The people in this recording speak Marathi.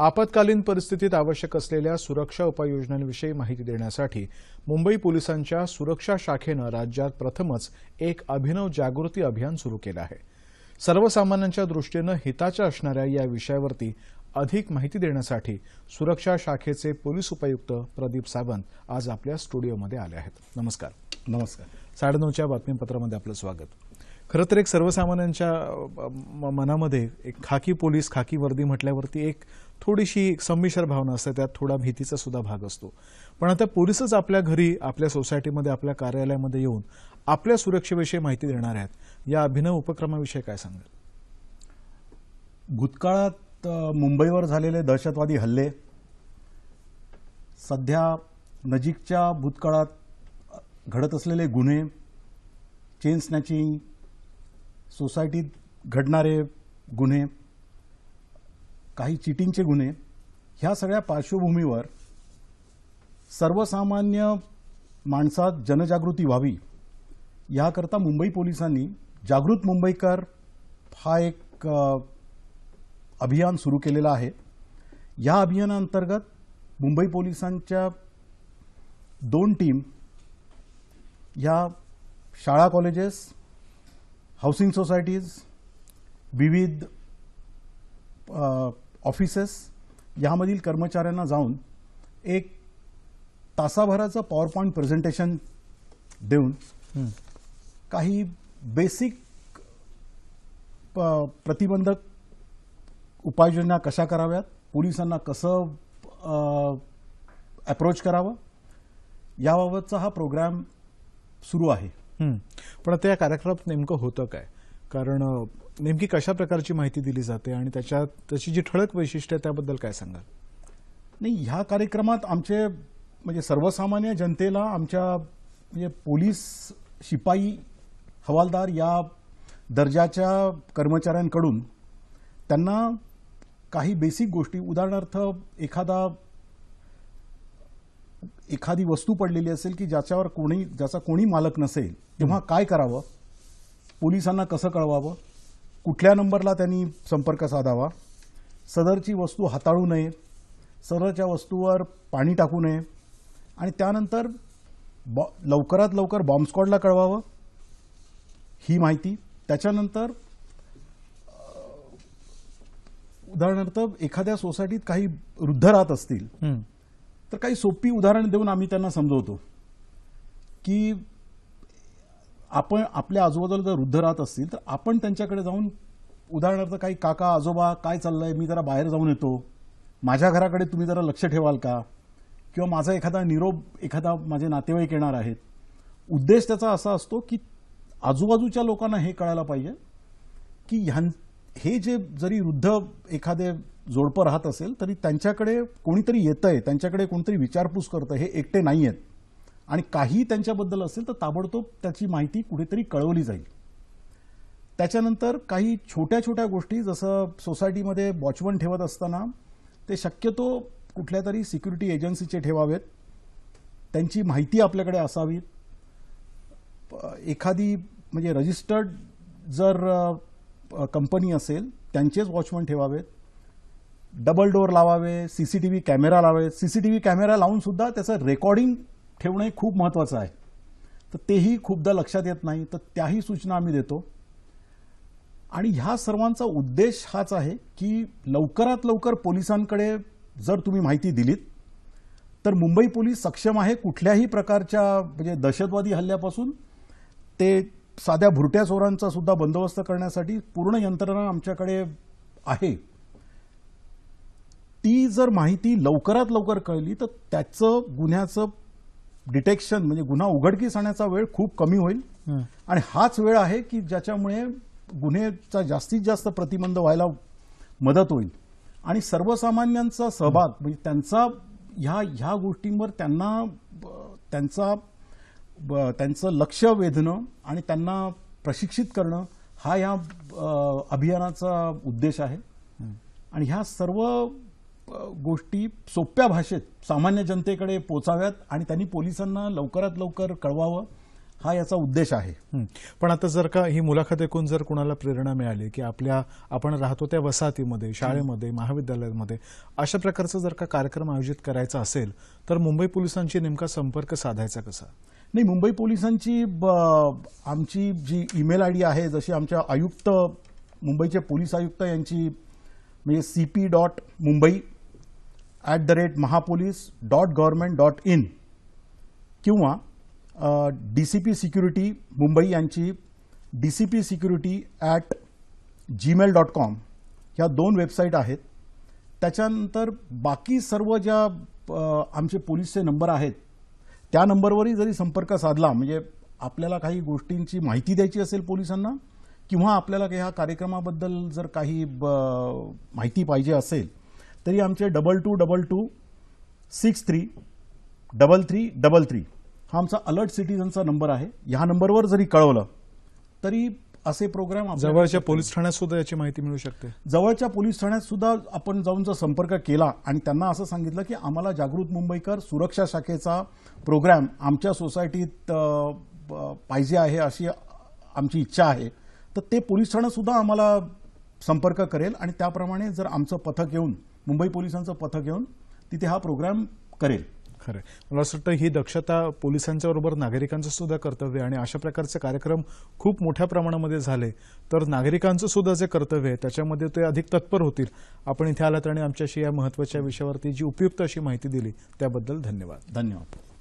आपत्कालीन परिस्थितीत आवश्यक असलेल्या सुरक्षा उपाययोजनांविषयी माहिती देण्यासाठी मुंबई पोलिसांच्या सुरक्षा शाखेनं राज्यात प्रथमच एक अभिनव जागृती अभियान सुरू केलं आहे सर्वसामान्यांच्या दृष्टीनं हिताच्या असणाऱ्या या विषयावरती अधिक माहिती देण्यासाठी सुरक्षा शाखेचे पोलीस उपायुक्त प्रदीप सावंत आज आपल्या स्टुडिओमध्ये आले आहेत नमस्कार नमस्कार साडेनऊच्या बातमीपत्रामध्ये आपलं स्वागत खरं तर एक सर्वसामान्यांच्या मनामध्ये एक खाकी पोलीस खाकी वर्दी म्हटल्यावरती एक थोडीशी संमिश्र भावना असते त्यात थोडा भीतीचा सुद्धा भाग असतो पण आता पोलिसच आपल्या घरी आपल्या सोसायटीमध्ये आपल्या कार्यालयामध्ये येऊन आपल्या सुरक्षेविषयी माहिती देणार आहेत या अभिनव उपक्रमाविषयी काय सांगाल भूतकाळात मुंबईवर झालेले दहशतवादी हल्ले सध्या नजीकच्या भूतकाळात घडत असलेले गुन्हे चेन स्नॅचिंग सोसायटीत घडणारे गुन्हे काही चिटिंगचे गुन्हे ह्या सगळ्या पार्श्वभूमीवर सर्वसामान्य माणसात जनजागृती व्हावी याकरता मुंबई पोलिसांनी जागृत मुंबईकर हा एक अभियान सुरू केलेला आहे या अभियानाअंतर्गत मुंबई पोलिसांच्या दोन टीम या शाळा कॉलेजेस हाऊसिंग सोसायटीज विविध ऑफिसेस यामधील कर्मचाऱ्यांना जाऊन एक तासाभराचं पॉवर पॉईंट प्रेझेंटेशन देऊन काही बेसिक प्रतिबंधक उपाययोजना कशा कराव्यात पोलिसांना कसं अप्रोच करावं याबाबतचा हा प्रोग्राम सुरू आहे पण आता या कार्यक्रमात नेमकं होतं काय कारण नेमकी कशा प्रकारची माहिती दिली जाते आणि त्याच्यात त्याची जी ठळक वैशिष्ट्य आहे त्याबद्दल काय सांगाल नाही ह्या कार्यक्रमात आमचे म्हणजे सर्वसामान्य जनतेला आमच्या म्हणजे पोलीस शिपाई हवालदार या दर्जाच्या कर्मचाऱ्यांकडून त्यांना काही बेसिक गोष्टी उदाहरणार्थ एखादा एखादी वस्तू पडलेली असेल की ज्याच्यावर कोणी ज्याचा कोणी मालक नसेल तेव्हा काय करावं पोलिसांना कसं कळवावं कुठल्या नंबरला त्यांनी संपर्क साधावा सदरची वस्तू हाताळू नये सदरच्या वस्तूवर पाणी टाकू नये आणि त्यानंतर बॉ लवकरात लवकर बॉम्बस्कॉडला कळवावं ही माहिती त्याच्यानंतर उदाहरणार्थ एखाद्या सोसायटीत काही वृद्ध राहत असतील तर काही सोपी उदाहरण देऊन आम्ही त्यांना समजवतो की आपण आपल्या आजूबाजूला जर वृद्ध राहत असतील तर आपण त्यांच्याकडे जाऊन उदाहरणार्थ काही काका आजोबा काय चाललंय मी जरा बाहेर जाऊन येतो माझ्या घराकडे तुम्ही जरा लक्ष ठेवाल का किंवा माझा एखादा निरोप एखादा माझे नातेवाईक येणार आहेत उद्देश त्याचा असा असतो की आजूबाजूच्या लोकांना हे कळायला पाहिजे की ह्यां हे जे जरी वृद्ध एखादे जोडपं राहत असेल तरी त्यांच्याकडे कोणीतरी येतं आहे त्यांच्याकडे कोणतरी विचारपूस करतं हे एकटे नाही आहेत आणि काही त्यांच्याबद्दल असेल तर ताबडतोब त्याची माहिती कुठेतरी कळवली जाईल त्याच्यानंतर काही छोट्या छोट्या गोष्टी जसं सोसायटीमध्ये वॉचमन ठेवत असताना ते शक्यतो कुठल्या तरी सिक्युरिटी एजन्सीचे ठेवावेत त्यांची माहिती आपल्याकडे असावी एखादी म्हणजे रजिस्टर्ड जर कंपनी असेल त्यांचेच वॉचमन ठेवावेत डबल डोअर लावावे C C T V camera लावावेत C C T V camera लावूनसुद्धा त्याचं रेकॉर्डिंग ठेवणं हे खूप महत्त्वाचं आहे तर तेही खूपदा लक्षात येत नाही तर त्याही सूचना आम्ही देतो आणि ह्या सर्वांचा उद्देश हाच आहे की लवकरात लवकर पोलिसांकडे जर तुम्ही माहिती दिलीत तर मुंबई पोलीस सक्षम आहे कुठल्याही प्रकारच्या म्हणजे दहशतवादी हल्ल्यापासून ते साध्या भुरट्या चोरांचा सुद्धा बंदोबस्त करण्यासाठी पूर्ण यंत्रणा आमच्याकडे आहे ती जर माहिती लवकरात लवकर कळली तर त्याचं गुन्ह्याचं डिटेक्शन म्हणजे गुन्हा उघडकीस आणण्याचा वेळ खूप कमी होईल आणि हाच वेळ आहे की ज्याच्यामुळे गुन्हेचा जास्तीत जास्त प्रतिबंध व्हायला मदत होईल आणि सर्वसामान्यांचा सहभाग म्हणजे त्यांचा ह्या ह्या गोष्टींवर त्यांना त्यांचा त्यांचं लक्ष वेधणं आणि त्यांना प्रशिक्षित करणं हा या अभियानाचा उद्देश आहे आणि ह्या सर्व गोष्टी सोप्या भाषेत सामान्य जनतेकडे पोचाव्यात आणि त्यांनी पोलिसांना लवकरात लवकर कळवावं हा याचा उद्देश आहे पण आता जर का ही मुलाखत ऐकून जर कुणाला प्रेरणा मिळाली की आपल्या आपण राहतो त्या वसाहतीमध्ये शाळेमध्ये महाविद्यालयामध्ये अशा प्रकारचा जर का कार्यक्रम आयोजित करायचा असेल तर मुंबई पोलिसांशी नेमका संपर्क साधायचा कसा नाही मुंबई पोलिसांची आमची जी ईमेल आय डी आहे जशी आमच्या आयुक्त मुंबईचे पोलीस आयुक्त यांची म्हणजे C P dot Mumbai at the rate महापोलीस डॉट गव्हर्मेंट डॉट इन किंवा D C P security Mumbai यांची D C P security at Gmail dot com ह्या दोन वेबसाईट आहेत त्याच्यानंतर बाकी सर्व ज्या आमचे पोलीसचे नंबर आहेत त्या नंबरवरही जरी संपर्क साधला म्हणजे आपल्याला काही गोष्टींची माहिती द्यायची असेल पोलिसांना किंवा आपल्याला ह्या कार्यक्रमाबद्दल जर काही माहिती पाहिजे असेल तरी आमचे double two double two six three double three double three हा आमचा अलर्ट सिटीजनचा नंबर आहे ह्या नंबरवर जरी कळवलं तरी असे प्रोग्राम जवळच्या पोलीस ठाण्यात सुद्धा याची माहिती मिळू शकते जवळच्या पोलीस ठाण्यात सुद्धा आपण जाऊन जर संपर्क केला आणि त्यांना असं सांगितलं की आम्हाला जागृत मुंबईकर सुरक्षा शाखेचा प्रोग्राम आमच्या सोसायटीत पाहिजे आहे अशी आमची इच्छा आहे तर ते पोलीस ठाणं सुद्धा आम्हाला संपर्क करेल आणि त्याप्रमाणे जर आमचं पथक येऊन मुंबई पोलिसांचं पथक घेऊन तिथे हा प्रोग्राम करेल खरं मला असं वाटतं ही दक्षता पोलिसांच्या बरोबर नागरिकांचं सुद्धा कर्तव्य आणि अशा प्रकारचे कार्यक्रम खूप मोठ्या प्रमाणामध्ये झाले तर नागरिकांचं सुद्धा जे कर्तव्य आहे त्याच्यामध्ये ते अधिक तत्पर होतील आपण इथे आलात आणि आमच्याशी या महत्त्वाच्या विषयावरती जी उपयुक्त अशी माहिती दिली त्याबद्दल धन्यवाद धन्यवाद